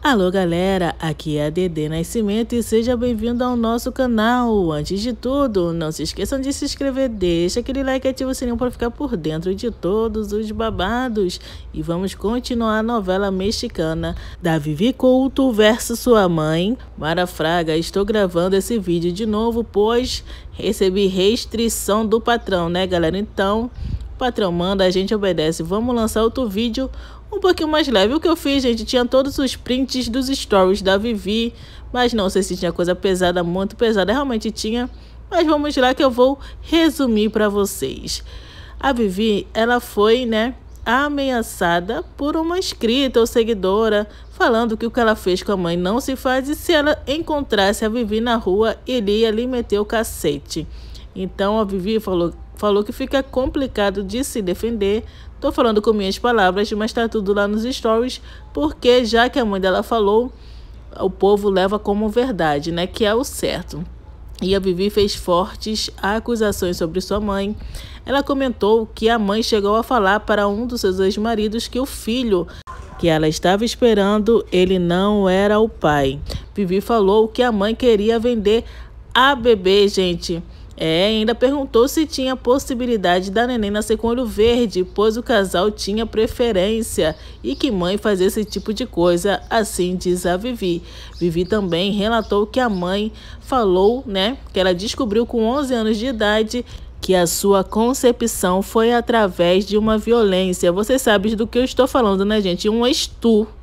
Alô galera, aqui é a Dede Nascimento e seja bem-vindo ao nosso canal. Antes de tudo, não se esqueçam de se inscrever, deixa aquele like e ativa o sininho para ficar por dentro de todos os babados. E vamos continuar a novela mexicana da Vivi Couto versus sua mãe, Mara Fraga. Estou gravando esse vídeo de novo, pois recebi restrição do patrão, né galera? Então, o patrão manda, a gente obedece. Vamos lançar outro vídeo um pouquinho mais leve. O que eu fiz, gente, tinha todos os prints dos stories da Vivi, mas não sei se tinha coisa pesada, muito pesada, realmente tinha. Mas vamos lá que eu vou resumir para vocês. A Vivi, ela foi, né, ameaçada por uma inscrita ou seguidora, falando que o que ela fez com a mãe não se faz e se ela encontrasse a Vivi na rua, iria lhe meter o cacete. Então a Vivi falou falou que fica complicado de se defender. Tô falando com minhas palavras, mas tá tudo lá nos stories, porque já que a mãe dela falou, o povo leva como verdade, né? Que é o certo. E a Vivi fez fortes acusações sobre sua mãe. Ela comentou que a mãe chegou a falar para um dos seus ex-maridos que o filho que ela estava esperando, ele não era o pai. Vivi falou que a mãe queria vender a bebê, gente. É, ainda perguntou se tinha possibilidade da neném nascer com olho verde, pois o casal tinha preferência e que mãe fazia esse tipo de coisa, assim diz a Vivi. Vivi também relatou que a mãe falou, né, que ela descobriu com 11 anos de idade que a sua concepção foi através de uma violência. Vocês sabem do que eu estou falando, né, gente? Um estupro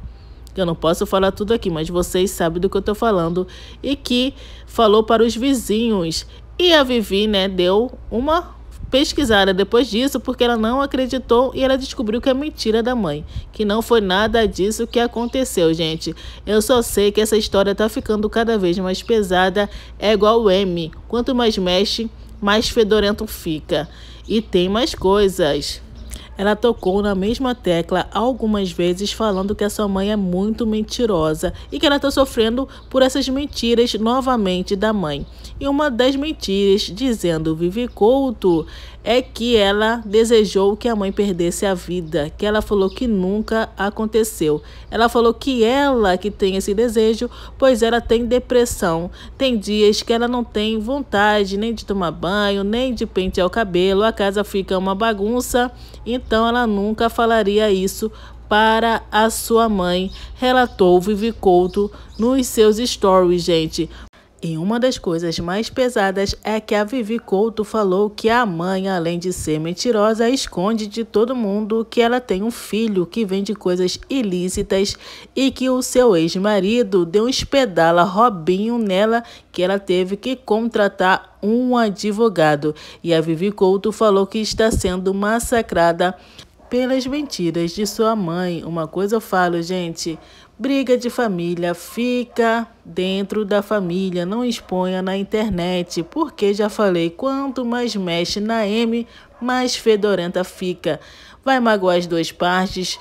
eu não posso falar tudo aqui, mas vocês sabem do que eu estou falando, e que falou para os vizinhos. E a Vivi, né, deu uma pesquisada depois disso porque ela não acreditou e ela descobriu que é mentira da mãe, que não foi nada disso que aconteceu, gente. Eu só sei que essa história tá ficando cada vez mais pesada, é igual o M. Quanto mais mexe, mais fedorento fica. E tem mais coisas. Ela tocou na mesma tecla algumas vezes, falando que a sua mãe é muito mentirosa e que ela está sofrendo por essas mentiras novamente da mãe. E uma das mentiras, dizendo Vivi Couto, é que ela desejou que a mãe perdesse a vida, que ela falou que nunca aconteceu. Ela falou que ela que tem esse desejo, pois ela tem depressão. Tem dias que ela não tem vontade nem de tomar banho, nem de pentear o cabelo, a casa fica uma bagunça. Então, então ela nunca falaria isso para a sua mãe, relatou Vivi Couto nos seus stories, gente. E uma das coisas mais pesadas é que a Vivi Couto falou que a mãe, além de ser mentirosa, esconde de todo mundo que ela tem um filho que vende coisas ilícitas e que o seu ex-marido deu um espedala Robinho nela que ela teve que contratar um advogado. E a Vivi Couto falou que está sendo massacrada pelas mentiras de sua mãe. Uma coisa eu falo, gente. Briga de família fica dentro da família, não exponha na internet, porque já falei, quanto mais mexe na M, mais fedorenta fica. Vai magoar as duas partes,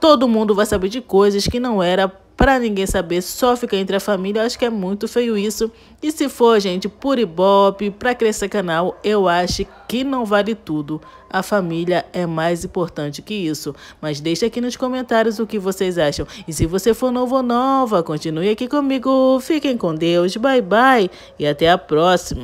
todo mundo vai saber de coisas que não era para ninguém saber, só fica entre a família. Eu acho que é muito feio isso. E se for, gente, por ibope, para crescer canal, eu acho que não vale tudo. A família é mais importante que isso. Mas deixa aqui nos comentários o que vocês acham. E se você for novo ou nova, continue aqui comigo. Fiquem com Deus. Bye, bye. E até a próxima.